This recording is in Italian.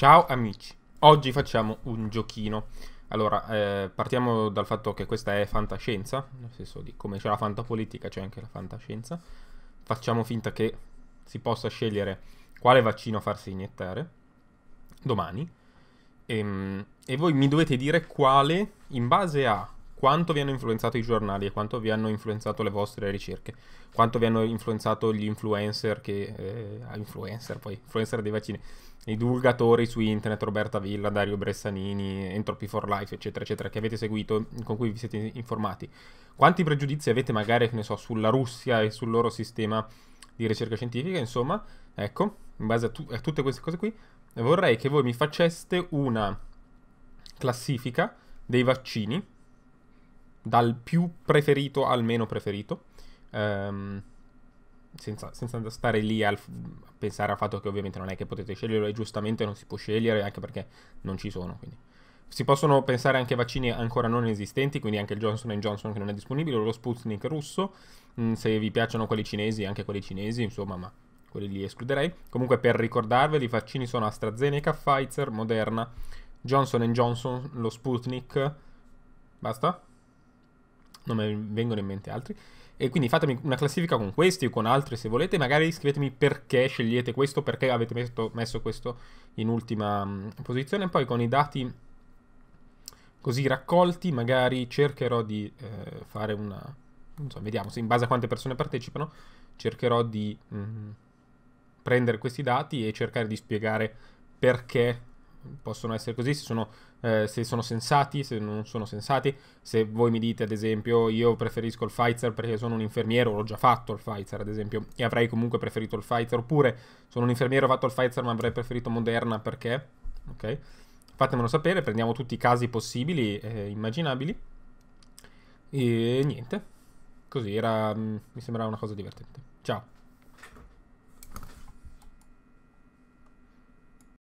Ciao amici, oggi facciamo un giochino. Allora, eh, partiamo dal fatto che questa è fantascienza, nel senso di come c'è la fantapolitica c'è anche la fantascienza. Facciamo finta che si possa scegliere quale vaccino farsi iniettare domani e, ehm, e voi mi dovete dire quale in base a quanto vi hanno influenzato i giornali e quanto vi hanno influenzato le vostre ricerche, quanto vi hanno influenzato gli influencer che... Eh, ah, influencer poi, influencer dei vaccini, i divulgatori su internet, Roberta Villa, Dario Bressanini, Entropy for Life, eccetera, eccetera, che avete seguito, con cui vi siete informati. Quanti pregiudizi avete magari, ne so, sulla Russia e sul loro sistema di ricerca scientifica, insomma, ecco, in base a, tu- a tutte queste cose qui, vorrei che voi mi faceste una classifica dei vaccini dal più preferito al meno preferito. Um, senza, senza, stare lì a pensare al fatto che ovviamente non è che potete sceglierlo e giustamente non si può scegliere anche perché non ci sono. Quindi. Si possono pensare anche a vaccini ancora non esistenti, quindi anche il Johnson Johnson che non è disponibile, o lo Sputnik russo, mh, mm, se vi piacciono quelli cinesi, anche quelli cinesi, insomma, ma quelli li escluderei. Comunque per ricordarveli, i vaccini sono AstraZeneca, Pfizer, Moderna, Johnson Johnson, lo Sputnik, basta? non mi vengono in mente altri. E quindi fatemi una classifica con questi o con altri se volete, magari scrivetemi perché scegliete questo, perché avete messo, messo questo in ultima mm, posizione. Poi con i dati così raccolti magari cercherò di eh, fare una... non so, vediamo se in base a quante persone partecipano, cercherò di mh, mm, prendere questi dati e cercare di spiegare perché possono essere così, se sono, eh, se sono, sensati, se non sono sensati. Se voi mi dite, ad esempio, io preferisco il Pfizer perché sono un infermiero, l'ho già fatto il Pfizer, ad esempio, e avrei comunque preferito il Pfizer, oppure sono un infermiero, ho fatto il Pfizer, ma avrei preferito Moderna perché, ok? Fatemelo sapere, prendiamo tutti i casi possibili e eh, immaginabili. E niente, così era, mm, mi sembrava una cosa divertente. Ciao.